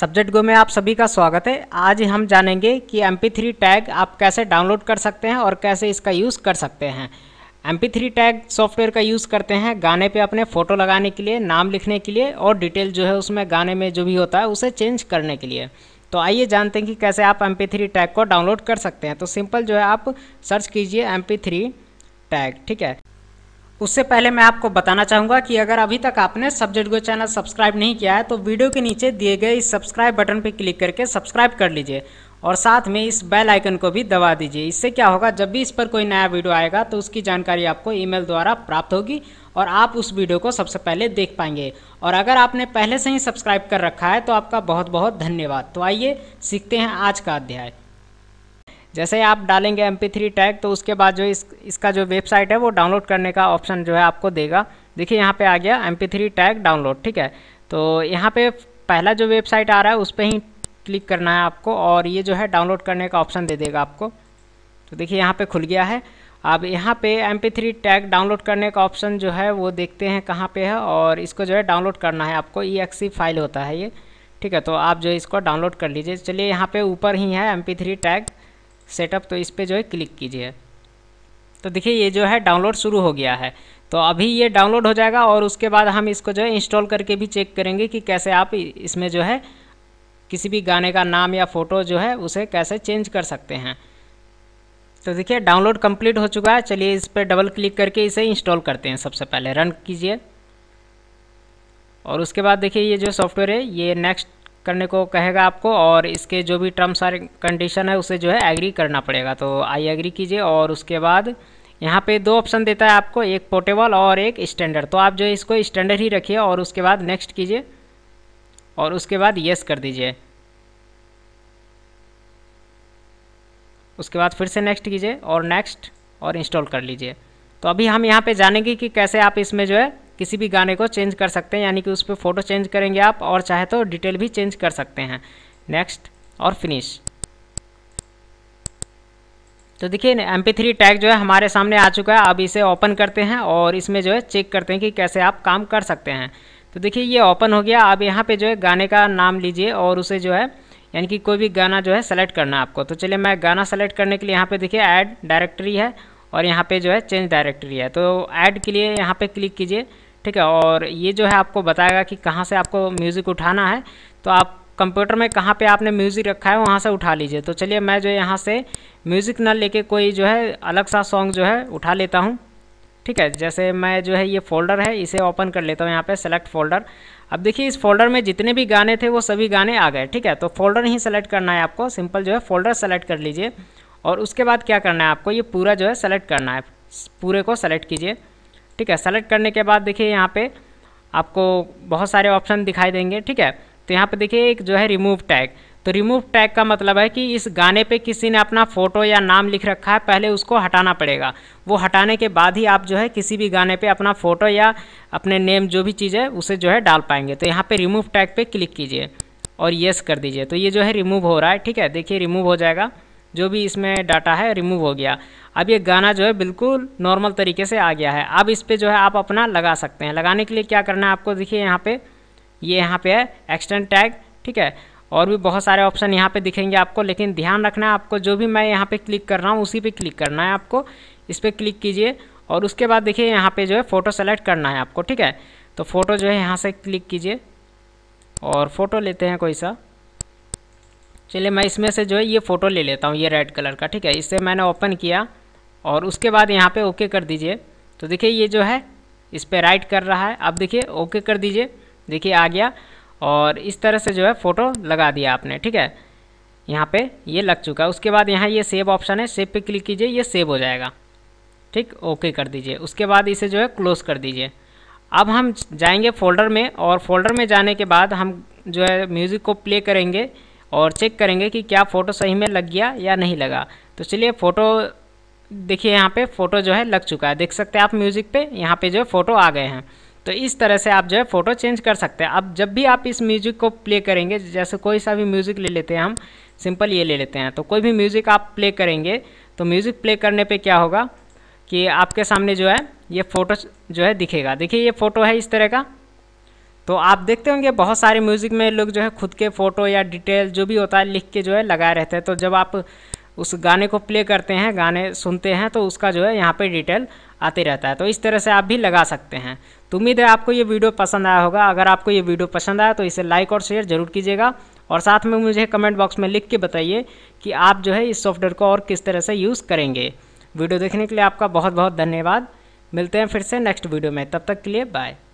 subject गो में आप सभी का स्वागत है आज हम जानेंगे कि एम थ्री टैग आप कैसे डाउनलोड कर सकते हैं और कैसे इसका यूज़ कर सकते हैं एम थ्री टैग सॉफ्टवेयर का यूज़ करते हैं गाने पे अपने फ़ोटो लगाने के लिए नाम लिखने के लिए और डिटेल जो है उसमें गाने में जो भी होता है उसे चेंज करने के लिए तो आइए जानते हैं कि कैसे आप एम थ्री टैग को डाउनलोड कर सकते हैं तो सिंपल जो है आप सर्च कीजिए एम थ्री टैग ठीक है उससे पहले मैं आपको बताना चाहूँगा कि अगर अभी तक आपने सब्जेक्ट गो चैनल सब्सक्राइब नहीं किया है तो वीडियो के नीचे दिए गए इस सब्सक्राइब बटन पर क्लिक करके सब्सक्राइब कर लीजिए और साथ में इस बेल आइकन को भी दबा दीजिए इससे क्या होगा जब भी इस पर कोई नया वीडियो आएगा तो उसकी जानकारी आपको ईमेल द्वारा प्राप्त होगी और आप उस वीडियो को सबसे पहले देख पाएंगे और अगर आपने पहले से ही सब्सक्राइब कर रखा है तो आपका बहुत बहुत धन्यवाद तो आइए सीखते हैं आज का अध्याय जैसे आप डालेंगे एम थ्री टैग तो उसके बाद जो इस इसका जो वेबसाइट है वो डाउनलोड करने का ऑप्शन जो है आपको देगा देखिए यहाँ पे आ गया एम थ्री टैग डाउनलोड ठीक है तो यहाँ पे पहला जो वेबसाइट आ रहा है उस पर ही क्लिक करना है आपको और ये जो है डाउनलोड करने का ऑप्शन दे देगा आपको तो देखिए यहाँ पर खुल गया है अब यहाँ पर एम थ्री टैग डाउनलोड करने का ऑप्शन जो है वो देखते हैं कहाँ पर है और इसको जो है डाउनलोड करना है आपको ई e फाइल होता है ये ठीक है तो आप जो इसको डाउनलोड कर लीजिए चलिए यहाँ पे ऊपर ही है एम थ्री टैग सेटअप तो इस पर जो है क्लिक कीजिए तो देखिए ये जो है डाउनलोड शुरू हो गया है तो अभी ये डाउनलोड हो जाएगा और उसके बाद हम इसको जो है इंस्टॉल करके भी चेक करेंगे कि कैसे आप इसमें जो है किसी भी गाने का नाम या फ़ोटो जो है उसे कैसे चेंज कर सकते हैं तो देखिए डाउनलोड कंप्लीट हो चुका है चलिए इस पर डबल क्लिक करके इसे इंस्टॉल करते हैं सबसे पहले रन कीजिए और उसके बाद देखिए ये जो सॉफ्टवेयर है ये नेक्स्ट करने को कहेगा आपको और इसके जो भी टर्म्स और कंडीशन है उसे जो है एग्री करना पड़ेगा तो आई एग्री कीजिए और उसके बाद यहाँ पे दो ऑप्शन देता है आपको एक पोर्टेबल और एक स्टैंडर्ड तो आप जो है इसको स्टैंडर्ड ही रखिए और उसके बाद नेक्स्ट कीजिए और उसके बाद येस कर दीजिए उसके बाद फिर से नेक्स्ट कीजिए और नेक्स्ट और इंस्टॉल कर लीजिए तो अभी हम यहाँ पे जानेंगे कि कैसे आप इसमें जो है किसी भी गाने को चेंज कर सकते हैं यानी कि उस पर फ़ोटो चेंज करेंगे आप और चाहे तो डिटेल भी चेंज कर सकते हैं नेक्स्ट और फिनिश तो देखिए एम पी टैग जो है हमारे सामने आ चुका है अब इसे ओपन करते हैं और इसमें जो है चेक करते हैं कि कैसे आप काम कर सकते हैं तो देखिए ये ओपन हो गया अब यहाँ पे जो है गाने का नाम लीजिए और उसे जो है यानी कि कोई भी गाना जो है सेलेक्ट करना है आपको तो चलिए मैं गाना सेलेक्ट करने के लिए यहाँ पर देखिए ऐड डायरेक्टरी है और यहाँ पर जो है चेंज डायरेक्टरी है तो ऐड के लिए यहाँ पर क्लिक कीजिए ठीक है और ये जो है आपको बताएगा कि कहाँ से आपको म्यूज़िक उठाना है तो आप कंप्यूटर में कहाँ पे आपने म्यूज़िक रखा है वहाँ से उठा लीजिए तो चलिए मैं जो यहाँ से म्यूज़िक ना लेके कोई जो है अलग सा सॉन्ग जो है उठा लेता हूँ ठीक है जैसे मैं जो है ये फ़ोल्डर है इसे ओपन कर लेता हूँ यहाँ पे सेलेक्ट फ़ोल्डर अब देखिए इस फोल्डर में जितने भी गाने थे वो सभी गाने आ गए ठीक है तो फ़ोल्डर ही सेलेक्ट करना है आपको सिंपल जो है फ़ोल्डर सेलेक्ट कर लीजिए और उसके बाद क्या करना है आपको ये पूरा जो है सेलेक्ट करना है पूरे को सेलेक्ट कीजिए ठीक है सेलेक्ट करने के बाद देखिए यहाँ पे आपको बहुत सारे ऑप्शन दिखाई देंगे ठीक है तो यहाँ पे देखिए एक जो है रिमूव टैग तो रिमूव टैग का मतलब है कि इस गाने पे किसी ने अपना फ़ोटो या नाम लिख रखा है पहले उसको हटाना पड़ेगा वो हटाने के बाद ही आप जो है किसी भी गाने पे अपना फ़ोटो या अपने नेम जो भी चीज़ है उसे जो है डाल पाएंगे तो यहाँ पे रिमूव टैग पे क्लिक कीजिए और येस कर दीजिए तो ये जो है रिमूव हो रहा है ठीक है देखिए रिमूव हो जाएगा जो भी इसमें डाटा है रिमूव हो गया अब ये गाना जो है बिल्कुल नॉर्मल तरीके से आ गया है अब इस पर जो है आप अपना लगा सकते हैं लगाने के लिए क्या करना है आपको देखिए यहाँ पे ये यहाँ पे है एक्सटेंड टैग ठीक है और भी बहुत सारे ऑप्शन यहाँ पे दिखेंगे आपको लेकिन ध्यान रखना है आपको जो भी मैं यहाँ पे क्लिक कर रहा हूँ उसी पे क्लिक करना है आपको इस पर क्लिक कीजिए और उसके बाद देखिए यहाँ पे जो है फ़ोटो सेलेक्ट करना है आपको ठीक है तो फ़ोटो जो है यहाँ से क्लिक कीजिए और फ़ोटो लेते हैं कोई सा चलिए मैं इसमें से जो है ये फ़ोटो ले लेता हूँ ये रेड कलर का ठीक है इससे मैंने ओपन किया और उसके बाद यहाँ पे ओके कर दीजिए तो देखिए ये जो है इस पर राइट कर रहा है अब देखिए ओके कर दीजिए देखिए आ गया और इस तरह से जो है फ़ोटो लगा दिया आपने ठीक है यहाँ पे ये लग चुका है उसके बाद यहाँ ये सेव ऑप्शन है सेव पे क्लिक कीजिए ये सेव हो जाएगा ठीक ओके कर दीजिए उसके बाद इसे जो है क्लोज़ कर दीजिए अब हम जाएंगे फोल्डर में और फोल्डर में जाने के बाद हम जो है म्यूज़िक को प्ले करेंगे और चेक करेंगे कि क्या फ़ोटो सही में लग गया या नहीं लगा तो चलिए फ़ोटो देखिए यहाँ पे फ़ोटो जो है लग चुका है देख सकते हैं आप म्यूज़िक पे यहाँ पे जो है फ़ोटो आ गए हैं तो इस तरह से आप जो है फ़ोटो चेंज कर सकते हैं अब जब भी आप इस म्यूज़िक को प्ले करेंगे जैसे कोई सा भी म्यूज़िक ले लेते हैं हम सिंपल ये ले लेते हैं तो कोई भी म्यूज़िक आप प्ले करेंगे तो म्यूज़िक प्ले करने पर क्या होगा कि आपके सामने जो है ये फ़ोटो जो है दिखेगा देखिए ये फ़ोटो है इस तरह का तो आप देखते होंगे बहुत सारे म्यूज़िक में लोग जो है खुद के फ़ोटो या डिटेल जो भी होता है लिख के जो है लगाए रहते हैं तो जब आप उस गाने को प्ले करते हैं गाने सुनते हैं तो उसका जो है यहाँ पे डिटेल आते रहता है तो इस तरह से आप भी लगा सकते हैं तो उम्मीद है आपको ये वीडियो पसंद आया होगा अगर आपको ये वीडियो पसंद आया तो इसे लाइक और शेयर ज़रूर कीजिएगा और साथ में मुझे कमेंट बॉक्स में लिख के बताइए कि आप जो है इस सॉफ्टवेयर को और किस तरह से यूज़ करेंगे वीडियो देखने के लिए आपका बहुत बहुत धन्यवाद मिलते हैं फिर से नेक्स्ट वीडियो में तब तक के लिए बाय